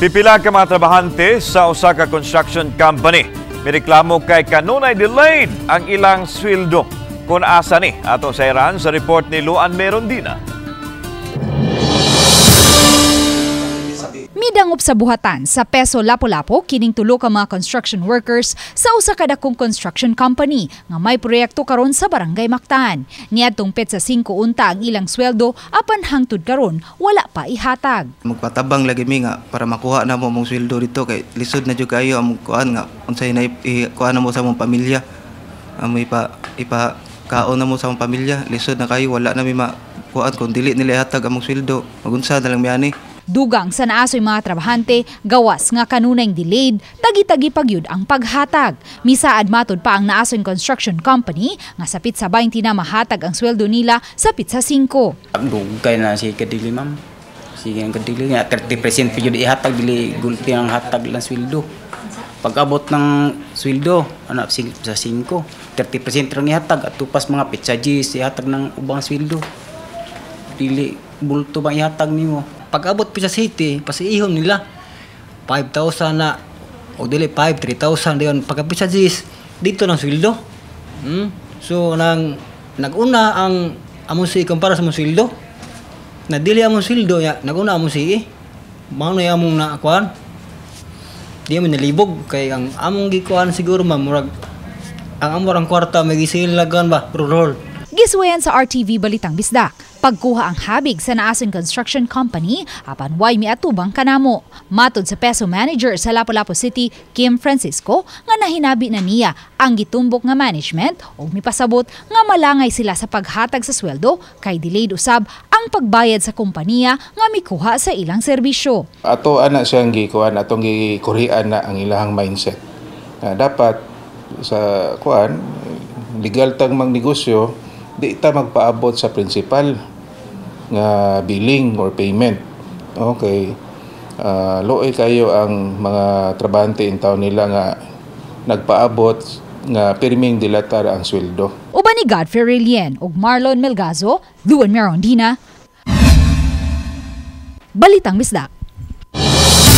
Pipila ka mga trabahante sa Osaka construction company. reklamo kay kanunay delayed ang ilang sweldo. Kung asa ni ato sa sa report ni Luan Meron Dina. Midangop sa buhatan sa Peso Lapu-Lapu kining tulo ka mga construction workers sa usa ka dakong construction company nga may proyekto karon sa Barangay Mactan. Niadtong petsa 5 unta ang ilang sweldo apan hangtod karon wala pa ihatag. Magpatabang lagi mi nga para makuha na mo mong sweldo dito kay lisod na jud kayo ang kuan nga unsay na kuan mo sa mong pamilya. Amoy pa ipa kaon na mo sa mong pamilya lisod na kayo wala na mi makuha. kuan kung dili nila hatag among sweldo magunsa na lang miyani Dugang sa naasoy mga trabahante, gawas nga kanunay delayed, tagi-tagi pagyud ang paghatag. Misaad matod pa ang naasoy construction company nga sapit sa 20 na mahatag ang sweldo nila sapit sa 5. Ang Dugay na si kadili ma'am. Sige ang kadili nga 30% pagyud ihatag dili gulti ang hatag lang sweldo. Pag-abot ng sweldo, ano, sa 5, 30% lang ihatag at tupas mga pitsajis ihatag ng ubang sweldo. Dili bulto ba ihatag nimo? Pag abot pa sa city, pasiihon nila. 5,000 na, o dili 5, 3,000 diyon. Pag sa GIS, dito ng sweldo. Hmm? So, nang, naguna ang among si e kumpara sa among sweldo. Na dili among sweldo, ya, naguna among si e. Mao na among nakuan. Di mo nalibog kay ang among gikuan siguro ma murag ang amorang kwarta may gisilagan ba, roll. Nagiswayan sa RTV Balitang Bisdak. Pagkuha ang habig sa naasin Construction Company, apan way miatubang kanamo. Matod sa peso manager sa Lapu-Lapu City, Kim Francisco, nga nahinabi na niya ang gitumbok nga management o mipasabot nga malangay sila sa paghatag sa sweldo kay delayed usab ang pagbayad sa kompanya nga mikuha sa ilang serbisyo. Ato ana siyang gikuan atong gikurian na ang ilang mindset. Na ah, dapat sa kuan legal tang negosyo, di ta magpaabot sa principal nga billing or payment. Okay. Uh, ah, looy kayo ang mga trabahante in town nila nga nagpaabot nga pirming dilatar ang sweldo. Uban ni Godfrey Relien ug Marlon Melgazo, Luan Merondina. Balitang Misdak.